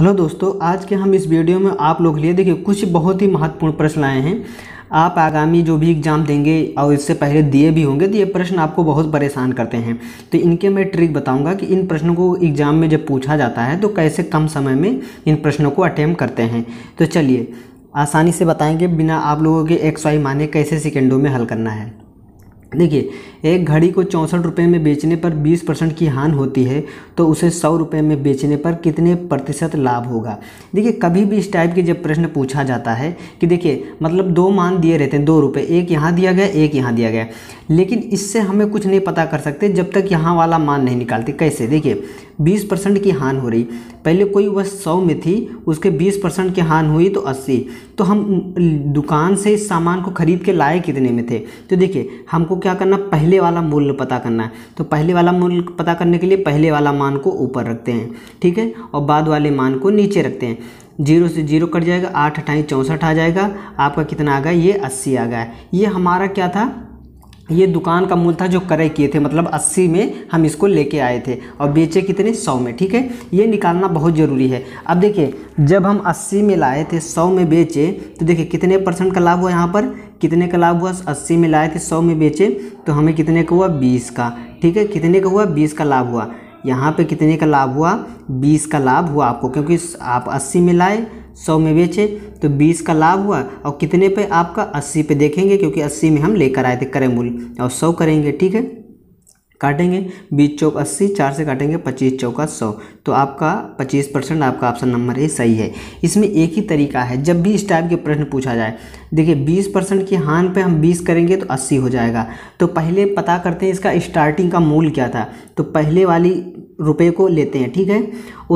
hello दोस्तों आज के हम इस वीडियो में आप लोग लिए देखिए कुछ बहुत ही महत्वपूर्ण प्रश्न आए हैं आप आगामी जो भी एग्ज़ाम देंगे और इससे पहले दिए भी होंगे तो ये प्रश्न आपको बहुत परेशान करते हैं तो इनके मैं ट्रिक बताऊंगा कि इन प्रश्नों को एग्ज़ाम में जब पूछा जाता है तो कैसे कम समय में इन प्रश्नों को अटैम्प करते हैं तो चलिए आसानी से बताएँगे बिना आप लोगों के एक्स वाई माने कैसे सेकेंडों में हल करना है देखिए एक घड़ी को चौंसठ रुपये में बेचने पर 20 परसेंट की हान होती है तो उसे सौ रुपये में बेचने पर कितने प्रतिशत लाभ होगा देखिए कभी भी इस टाइप के जब प्रश्न पूछा जाता है कि देखिए मतलब दो मान दिए रहते हैं दो रुपये एक यहाँ दिया गया एक यहाँ दिया गया लेकिन इससे हमें कुछ नहीं पता कर सकते जब तक यहाँ वाला मान नहीं निकालते कैसे देखिए बीस परसेंट की हान हो रही पहले कोई वह सौ में थी उसके बीस परसेंट की हान हुई तो अस्सी तो हम दुकान से इस सामान को खरीद के लाए कितने में थे तो देखिए हमको क्या करना पहले वाला मूल्य पता करना है तो पहले वाला मूल्य पता करने के लिए पहले वाला मान को ऊपर रखते हैं ठीक है और बाद वाले मान को नीचे रखते हैं जीरो से जीरो कट जाएगा आठ अठाई चौंसठ आ जाएगा आपका कितना आ गया ये अस्सी आ गया ये हमारा क्या था ये दुकान का मूल था जो क्रय किए थे मतलब 80 में हम इसको लेके आए थे और बेचे कितने 100 में ठीक है ये निकालना बहुत ज़रूरी है अब देखिए जब हम 80 में लाए थे 100 में बेचे तो देखिए कितने परसेंट का लाभ हुआ यहाँ पर कितने का लाभ हुआ अस्सी में लाए थे सौ में बेचे तो हमें कितने का हुआ बीस का ठीक है कितने का हुआ बीस का लाभ हुआ यहाँ पे कितने का लाभ हुआ बीस का लाभ हुआ आपको क्योंकि आप अस्सी में लाए सौ में बेचे तो बीस का लाभ हुआ और कितने पे आपका अस्सी पे देखेंगे क्योंकि अस्सी में हम लेकर आए थे करे मूल्य और सौ करेंगे ठीक है काटेंगे बीस चौक अस्सी चार से काटेंगे पच्चीस चौका सौ तो आपका पच्चीस परसेंट आपका ऑप्शन नंबर ए सही है इसमें एक ही तरीका है जब भी इस टाइप के प्रश्न पूछा जाए देखिए बीस परसेंट की हान पे हम बीस करेंगे तो अस्सी हो जाएगा तो पहले पता करते हैं इसका स्टार्टिंग का मूल क्या था तो पहले वाली रुपये को लेते हैं ठीक है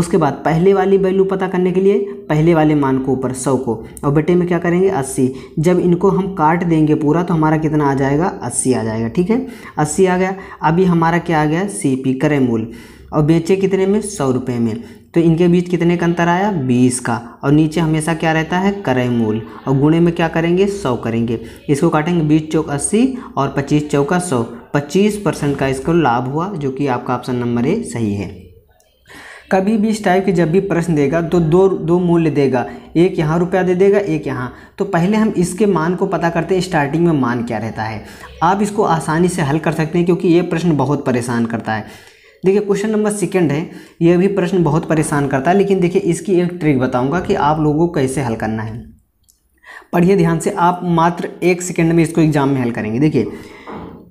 उसके बाद पहले वाली वैल्यू पता करने के लिए पहले वाले मान को ऊपर सौ को और बेटे में क्या करेंगे अस्सी जब इनको हम काट देंगे पूरा तो हमारा कितना आ जाएगा अस्सी आ जाएगा ठीक है अस्सी आ गया अभी हमारा क्या आ गया सी पी क्रय मूल और बेचे कितने में सौ रुपये में तो इनके बीच कितने का अंतर आया बीस का और नीचे हमेशा क्या रहता है क्रय मूल और गुणे में क्या करेंगे सौ करेंगे इसको काटेंगे बीस चौक अस्सी और पच्चीस चौका सौ 25 परसेंट का इसको लाभ हुआ जो कि आपका ऑप्शन नंबर ए सही है कभी भी इस टाइप के जब भी प्रश्न देगा तो दो दो मूल्य देगा एक यहाँ रुपया दे देगा एक यहाँ तो पहले हम इसके मान को पता करते हैं स्टार्टिंग में मान क्या रहता है आप इसको आसानी से हल कर सकते हैं क्योंकि ये प्रश्न बहुत परेशान करता है देखिए क्वेश्चन नंबर सेकंड है यह भी प्रश्न बहुत परेशान करता है लेकिन देखिए इसकी एक ट्रिक बताऊंगा कि आप लोगों को कैसे हल करना है पढ़िए ध्यान से आप मात्र एक सेकंड में इसको एग्जाम में हल करेंगे देखिए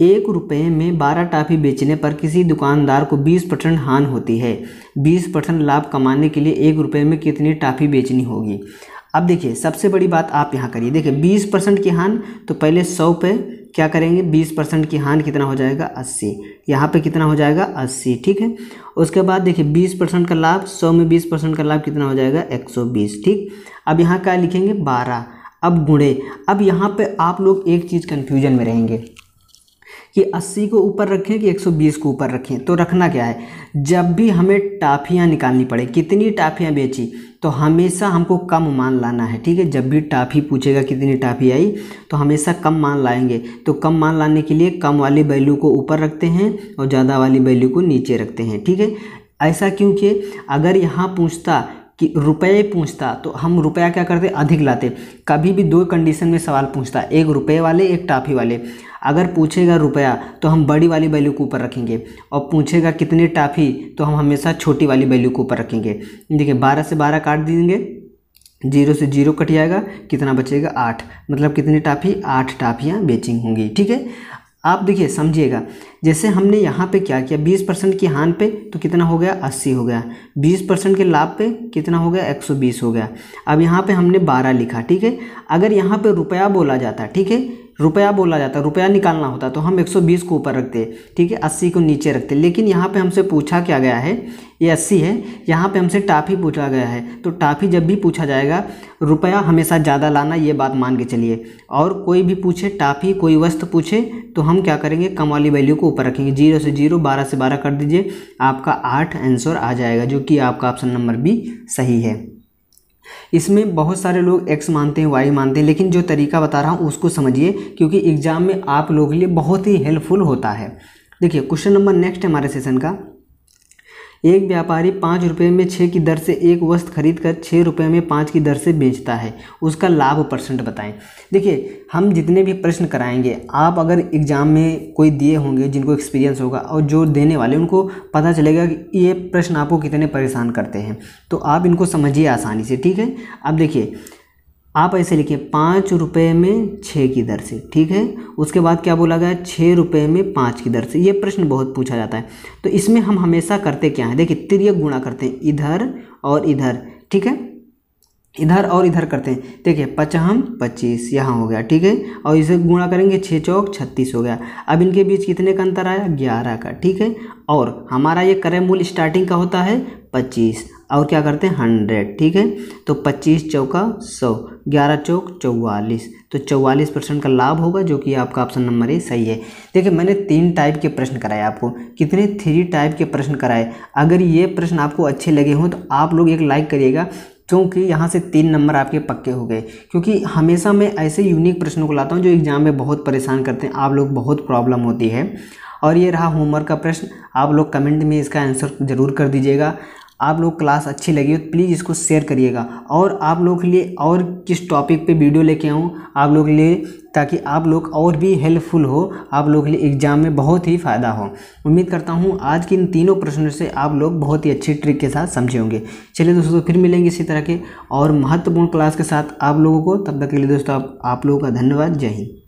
एक रुपये में बारह टाफी बेचने पर किसी दुकानदार को बीस परसेंट हान होती है बीस परसेंट लाभ कमाने के लिए एक रुपये में कितनी टाफी बेचनी होगी अब देखिए सबसे बड़ी बात आप यहाँ करिए देखिए बीस परसेंट की हान तो पहले सौ पे क्या करेंगे बीस परसेंट की हान कितना हो जाएगा अस्सी यहाँ पे कितना हो जाएगा अस्सी ठीक है उसके बाद देखिए बीस परसेंट का लाभ सौ में बीस परसेंट का लाभ कितना हो जाएगा एक सौ बीस ठीक अब यहाँ क्या लिखेंगे बारह अब गुणे अब यहाँ पे आप लोग एक चीज़ कन्फ्यूजन में रहेंगे कि 80 को ऊपर रखें कि 120 को ऊपर रखें तो रखना क्या है जब भी हमें टाफियाँ निकालनी पड़े कितनी टाफियाँ बेची तो हमेशा हमको कम मान लाना है ठीक है जब भी टाफी पूछेगा कितनी टाफी आई तो हमेशा कम मान लाएंगे तो कम मान लाने के लिए कम वाली वैल्यू को ऊपर रखते हैं और ज़्यादा वाली वैल्यू को नीचे रखते हैं ठीक है ऐसा क्योंकि अगर यहाँ पूछता कि रुपये पूछता तो हम रुपया क्या करते अधिक लाते कभी भी दो कंडीशन में सवाल पूछता एक रुपये वाले एक टाफी वाले अगर पूछेगा रुपया तो हम बड़ी वाली वैल्यू के ऊपर रखेंगे और पूछेगा कितनी टाफी तो हम हमेशा छोटी वाली वैल्यू के ऊपर रखेंगे देखिए बारह से बारह काट देंगे जीरो से जीरो कट जाएगा कितना बचेगा आठ मतलब कितनी टाफी आठ टाफियाँ बेचिंग होंगी ठीक है आप देखिए समझिएगा जैसे हमने यहाँ पे क्या किया 20 परसेंट की हान पे तो कितना हो गया 80 हो गया 20 परसेंट के लाभ पे कितना हो गया 120 हो गया अब यहाँ पे हमने 12 लिखा ठीक है अगर यहाँ पे रुपया बोला जाता ठीक है रुपया बोला जाता है रुपया निकालना होता है तो हम 120 को ऊपर रखते हैं ठीक है 80 को नीचे रखते हैं लेकिन यहाँ पे हमसे पूछा क्या गया है ये अस्सी है यहाँ पे हमसे टाफी पूछा गया है तो टाफी जब भी पूछा जाएगा रुपया हमेशा ज़्यादा लाना ये बात मान के चलिए और कोई भी पूछे टाफी कोई वस्तु पूछे तो हम क्या करेंगे कम वाली वैल्यू को ऊपर रखेंगे जीरो से जीरो बारह से बारह कर दीजिए आपका आठ आंसर आ जाएगा जो कि आपका ऑप्शन नंबर बी सही है इसमें बहुत सारे लोग एक्स मानते हैं वाई मानते हैं लेकिन जो तरीका बता रहा हूँ उसको समझिए क्योंकि एग्ज़ाम में आप लोगों के लिए बहुत ही हेल्पफुल होता है देखिए क्वेश्चन नंबर नेक्स्ट हमारे सेशन का एक व्यापारी पाँच रुपये में छः की दर से एक वस्त्र खरीद कर छः रुपये में पाँच की दर से बेचता है उसका लाभ परसेंट बताएं देखिए हम जितने भी प्रश्न कराएंगे आप अगर एग्ज़ाम में कोई दिए होंगे जिनको एक्सपीरियंस होगा और जो देने वाले उनको पता चलेगा कि ये प्रश्न आपको कितने परेशान करते हैं तो आप इनको समझिए आसानी से ठीक है अब देखिए आप ऐसे लिखिए पाँच रुपये में छः की दर से ठीक है उसके बाद क्या बोला गया छः रुपये में पाँच की दर से ये प्रश्न बहुत पूछा जाता है तो इसमें हम हमेशा करते क्या है देखिए तिरक गुणा करते हैं इधर और इधर ठीक है इधर और इधर करते हैं देखिए पचहम पच्चीस यहाँ हो गया ठीक है और इसे गुणा करेंगे छः चौक छत्तीस हो गया अब इनके बीच कितने का अंतर आया ग्यारह का ठीक है और हमारा ये क्रय मूल स्टार्टिंग का होता है पच्चीस और क्या करते हैं हंड्रेड ठीक है तो पच्चीस चौका सौ ग्यारह चौक चौवालीस तो चौवालीस परसेंट का लाभ होगा जो कि आपका ऑप्शन नंबर ए सही है देखिए मैंने तीन टाइप के प्रश्न कराए आपको कितने थ्री टाइप के प्रश्न कराए अगर ये प्रश्न आपको अच्छे लगे हों तो आप लोग एक लाइक करिएगा क्योंकि यहाँ से तीन नंबर आपके पक्के हो गए क्योंकि हमेशा मैं ऐसे यूनिक प्रश्नों को लाता हूँ जो एग्ज़ाम में बहुत परेशान करते हैं आप लोग बहुत प्रॉब्लम होती है और ये रहा होमवर्क का प्रश्न आप लोग कमेंट में इसका आंसर ज़रूर कर दीजिएगा आप लोग क्लास अच्छी लगी हो तो प्लीज़ इसको शेयर करिएगा और आप लोग के लिए और किस टॉपिक पे वीडियो लेके आऊँ आप लोग के लिए ताकि आप लोग और भी हेल्पफुल हो आप लोग के लिए एग्ज़ाम में बहुत ही फ़ायदा हो उम्मीद करता हूँ आज के इन तीनों प्रश्नों से आप लोग बहुत ही अच्छी ट्रिक के साथ समझे होंगे चलिए दोस्तों तो फिर मिलेंगे इसी तरह के और महत्वपूर्ण क्लास के साथ आप लोगों को तब तक के लिए दोस्तों आप, आप लोगों का धन्यवाद जय हिंद